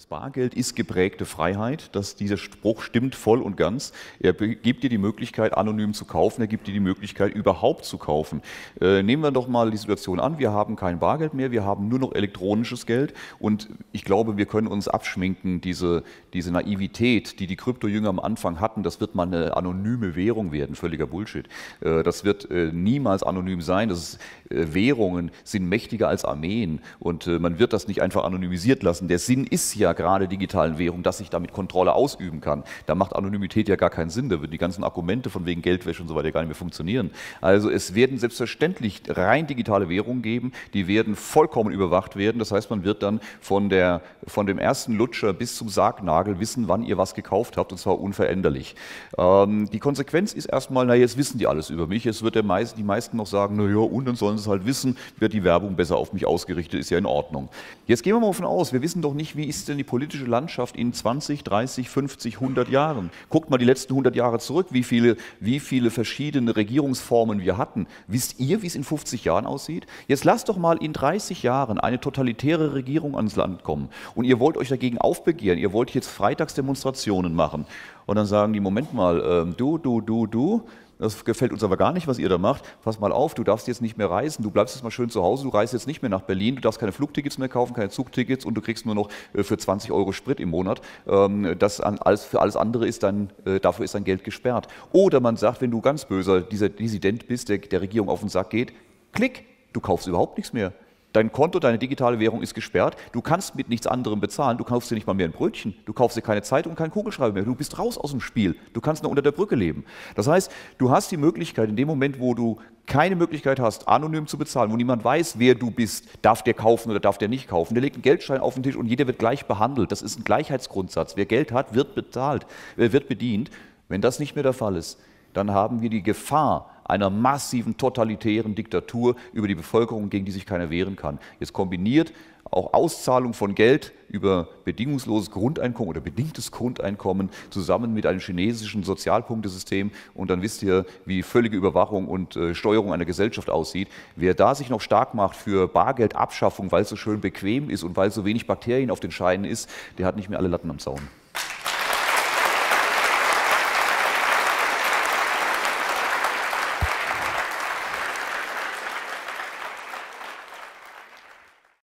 Das Bargeld ist geprägte Freiheit, dass dieser Spruch stimmt voll und ganz. Er gibt dir die Möglichkeit, anonym zu kaufen, er gibt dir die Möglichkeit, überhaupt zu kaufen. Äh, nehmen wir doch mal die Situation an, wir haben kein Bargeld mehr, wir haben nur noch elektronisches Geld und ich glaube, wir können uns abschminken, diese, diese Naivität, die die Kryptojünger am Anfang hatten, das wird mal eine anonyme Währung werden, völliger Bullshit. Äh, das wird äh, niemals anonym sein. Ist, äh, Währungen sind mächtiger als Armeen und äh, man wird das nicht einfach anonymisiert lassen. Der Sinn ist ja, gerade digitalen Währung, dass ich damit Kontrolle ausüben kann. Da macht Anonymität ja gar keinen Sinn. Da würden die ganzen Argumente von wegen Geldwäsche und so weiter gar nicht mehr funktionieren. Also es werden selbstverständlich rein digitale Währungen geben, die werden vollkommen überwacht werden. Das heißt, man wird dann von, der, von dem ersten Lutscher bis zum Sargnagel wissen, wann ihr was gekauft habt, und zwar unveränderlich. Ähm, die Konsequenz ist erstmal, na jetzt wissen die alles über mich. jetzt wird der meist, die meisten noch sagen, na ja, und dann sollen sie es halt wissen, wird die Werbung besser auf mich ausgerichtet, ist ja in Ordnung. Jetzt gehen wir mal davon aus, wir wissen doch nicht, wie ist denn die politische Landschaft in 20, 30, 50, 100 Jahren? Guckt mal die letzten 100 Jahre zurück, wie viele, wie viele verschiedene Regierungsformen wir hatten. Wisst ihr, wie es in 50 Jahren aussieht? Jetzt lasst doch mal in 30 Jahren eine totalitäre Regierung ans Land kommen und ihr wollt euch dagegen aufbegehren, ihr wollt jetzt Freitagsdemonstrationen machen und dann sagen die, Moment mal, äh, du, du, du, du, das gefällt uns aber gar nicht, was ihr da macht. Pass mal auf, du darfst jetzt nicht mehr reisen, du bleibst jetzt mal schön zu Hause, du reist jetzt nicht mehr nach Berlin, du darfst keine Flugtickets mehr kaufen, keine Zugtickets und du kriegst nur noch äh, für 20 Euro Sprit im Monat. Ähm, das für alles andere ist dann, äh, dafür ist dein Geld gesperrt. Oder man sagt, wenn du ganz böser dieser Dissident bist, der der Regierung auf den Sack geht, klick, du kaufst überhaupt nichts mehr. Dein Konto, deine digitale Währung ist gesperrt. Du kannst mit nichts anderem bezahlen. Du kaufst dir nicht mal mehr ein Brötchen. Du kaufst dir keine Zeitung, keinen Kugelschreiber mehr. Du bist raus aus dem Spiel. Du kannst nur unter der Brücke leben. Das heißt, du hast die Möglichkeit, in dem Moment, wo du keine Möglichkeit hast, anonym zu bezahlen, wo niemand weiß, wer du bist, darf der kaufen oder darf der nicht kaufen. Der legt einen Geldschein auf den Tisch und jeder wird gleich behandelt. Das ist ein Gleichheitsgrundsatz. Wer Geld hat, wird bezahlt, äh, wird bedient. Wenn das nicht mehr der Fall ist, dann haben wir die Gefahr, einer massiven totalitären Diktatur über die Bevölkerung, gegen die sich keiner wehren kann. Jetzt kombiniert auch Auszahlung von Geld über bedingungsloses Grundeinkommen oder bedingtes Grundeinkommen zusammen mit einem chinesischen Sozialpunktesystem. Und dann wisst ihr, wie völlige Überwachung und äh, Steuerung einer Gesellschaft aussieht. Wer da sich noch stark macht für Bargeldabschaffung, weil es so schön bequem ist und weil so wenig Bakterien auf den Scheinen ist, der hat nicht mehr alle Latten am Zaun.